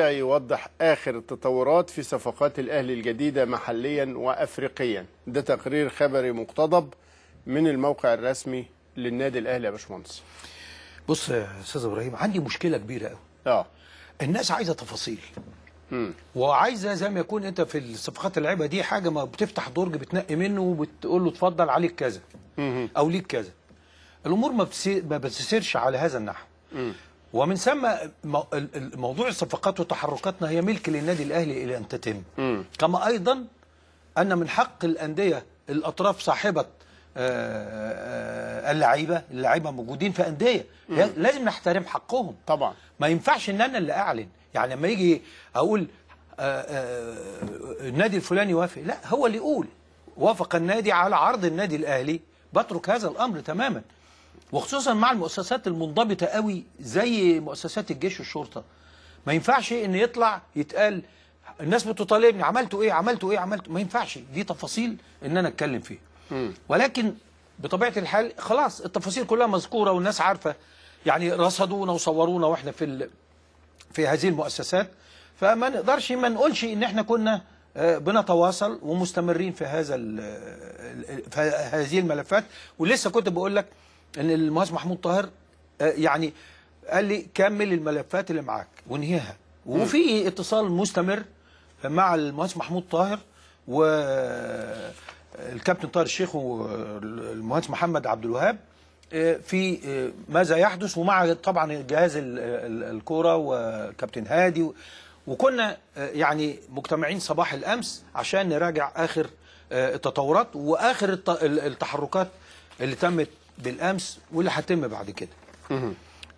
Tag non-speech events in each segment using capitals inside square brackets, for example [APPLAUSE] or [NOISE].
يوضح آخر التطورات في صفقات الأهلي الجديدة محليا وأفريقيا ده تقرير خبري مقتضب من الموقع الرسمي للنادي الأهلي يا باشمهندس بص يا أستاذ إبراهيم عندي مشكلة كبيرة قوي آه الناس عايزة تفاصيل امم وعايزه زي ما يكون انت في الصفقات اللعيبه دي حاجه ما بتفتح درج بتنقي منه وبتقول له اتفضل عليك كذا او ليك كذا الامور ما بتسيرش على هذا النحو ومن ثم موضوع الصفقات وتحركاتنا هي ملك للنادي الاهلي الى ان تتم كما ايضا ان من حق الانديه الاطراف صاحبه آه، آه، اللعيبه اللعيبه موجودين في انديه لازم نحترم حقهم طبعا ما ينفعش ان انا اللي اعلن يعني لما يجي اقول آه، النادي الفلاني وافق لا هو اللي يقول وافق النادي على عرض النادي الاهلي بترك هذا الامر تماما وخصوصا مع المؤسسات المنضبطه قوي زي مؤسسات الجيش والشرطه ما ينفعش ان يطلع يتقال الناس بتطالبني عملتوا ايه عملتوا ايه عملتوا إيه؟ ما ينفعش دي تفاصيل ان انا اتكلم فيها ولكن بطبيعه الحال خلاص التفاصيل كلها مذكوره والناس عارفه يعني رصدونا وصورونا واحنا في في هذه المؤسسات فما نقدرش ما نقولش ان احنا كنا آه، بنتواصل ومستمرين في هذا آه، في هذه الملفات ولسه كنت بقول لك ان المهندس محمود طاهر آه، يعني قال لي كمل الملفات اللي معاك وانهيها وفي اتصال مستمر مع المهندس محمود طاهر و آه، الكابتن طاهر الشيخ والمهندس محمد عبد الوهاب آه، في ماذا يحدث ومع طبعا جهاز الكوره وكابتن هادي وكنا يعني مجتمعين صباح الامس عشان نراجع اخر التطورات واخر التحركات اللي تمت بالامس واللي هتم بعد كده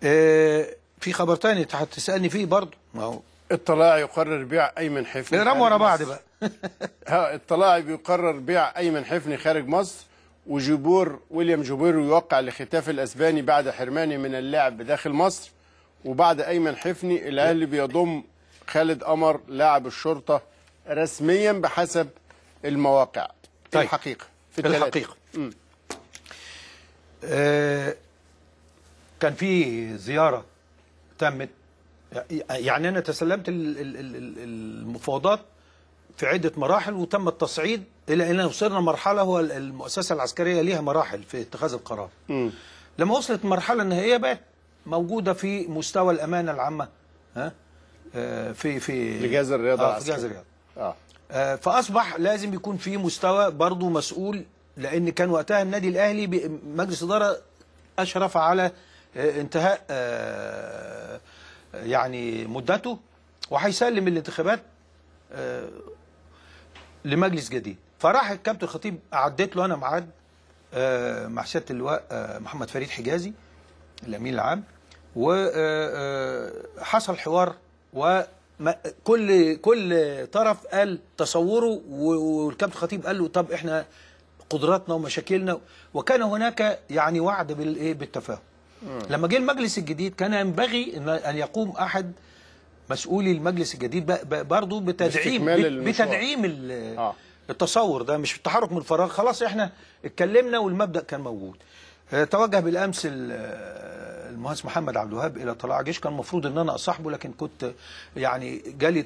آه في خبر تاني هتسالني فيه برضه ما هو الطلاع يقرر بيع ايمن حفني رموا ورا بعض بقى [LAUGHS] ها الطلاع بيقرر بيع ايمن حفني خارج مصر وجبور ويليام جبور يوقع لختاف الاسباني بعد حرمانه من اللعب داخل مصر وبعد ايمن حفني الاهلي بيضم خالد قمر لاعب الشرطه رسميا بحسب المواقع طيب. الحقيقه في الحقيقه آه، كان في زياره تمت يعني انا تسلمت المفاوضات في عده مراحل وتم التصعيد الى ان وصلنا مرحله هو المؤسسه العسكريه ليها مراحل في اتخاذ القرار. لما وصلت المرحله النهائيه بقت موجوده في مستوى الامانه العامه ها آه، في في جهاز الرياضه آه في جهاز الرياضه. آه. آه فاصبح لازم يكون في مستوى برضه مسؤول لأن كان وقتها النادي الأهلي مجلس إدارة أشرف على آه، انتهاء آه، يعني مدته وهيسلم الانتخابات آه، لمجلس جديد فراح الكابتن الخطيب عديت له انا ميعاد مع سياده اللواء محمد فريد حجازي الامين العام وحصل حوار وكل كل طرف قال تصوره والكابتن الخطيب قال له طب احنا قدراتنا ومشاكلنا وكان هناك يعني وعد بالايه بالتفاهم لما جه المجلس الجديد كان ينبغي ان يقوم احد مسؤولي المجلس الجديد برضه بتدعيم بتدعيم آه. التصور ده مش التحرك من الفراغ خلاص احنا اتكلمنا والمبدا كان موجود آه، توجه بالامس آه، المهندس محمد عبد الوهاب الى طلائع جيش كان المفروض ان انا اصاحبه لكن كنت يعني جالي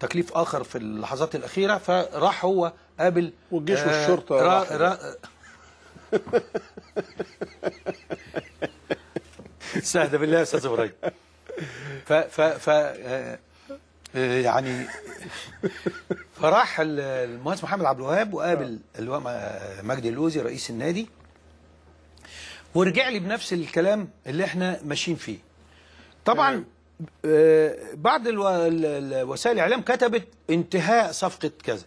تكليف اخر في اللحظات الاخيره فراح هو قابل والجيش آه والشرطه را را [LAUGHS] سهد بالله يا استاذ ابراهيم ف ف ف آه، آه، يعني فراح المهندس محمد عبد الوهاب وقابل آه. اللواء مجدي اللوزي رئيس النادي ورجع لي بنفس الكلام اللي احنا ماشيين فيه طبعا آه، بعض وسائل الاعلام كتبت انتهاء صفقه كذا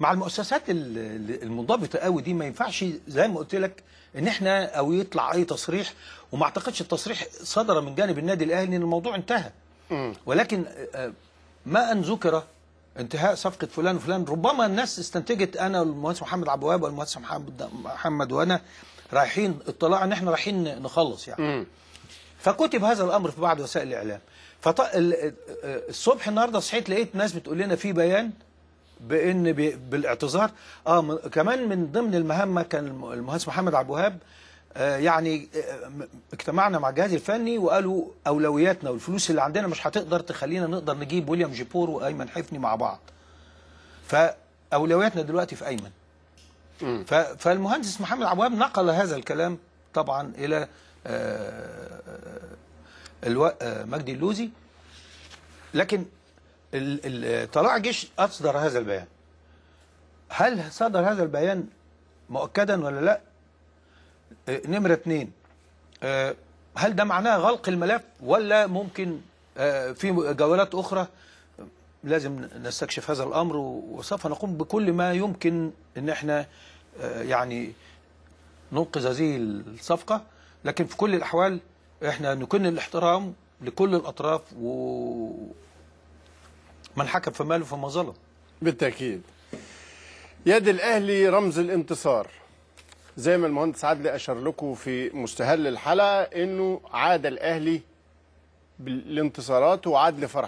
مع المؤسسات المنضبطه قوي دي ما ينفعش زي ما قلت لك ان احنا او يطلع اي تصريح وما اعتقدش التصريح صدر من جانب النادي الاهلي ان الموضوع انتهى ولكن آه، آه، ما ان ذكر انتهاء صفقه فلان وفلان ربما الناس استنتجت انا والمهندس محمد عبد الوهاب والمهندس محمد محمد وانا رايحين اطلاع ان احنا رايحين نخلص يعني فكتب هذا الأمر في بعض وسائل الإعلام فط... الصبح النهاردة صحيت لقيت ناس بتقول لنا في بيان بان بالاعتذار اه كمان من ضمن المهمه كان المهندس محمد عبد الوهاب آه، يعني آه، اجتمعنا مع الجهاز الفني وقالوا اولوياتنا والفلوس اللي عندنا مش هتقدر تخلينا نقدر نجيب ويليام جيبور وايمن حفني مع بعض. فاولوياتنا دلوقتي في ايمن. فالمهندس محمد عبد الوهاب نقل هذا الكلام طبعا الى آه، آه، آه، الو... مجدي اللوزي لكن طلع الجيش أصدر هذا البيان هل صدر هذا البيان مؤكدا ولا لا نمرة اثنين هل ده معناه غلق الملف ولا ممكن في جولات أخرى لازم نستكشف هذا الأمر وسوف نقوم بكل ما يمكن أن احنا يعني ننقذ هذه الصفقة لكن في كل الأحوال احنا نكن الاحترام لكل الأطراف من حكم فماله فما ظلم بالتأكيد يد الأهلي رمز الانتصار زي ما المهندس عدلي أشار لكم في مستهل الحلقة أنه عاد الأهلي بالانتصارات وعاد لفرح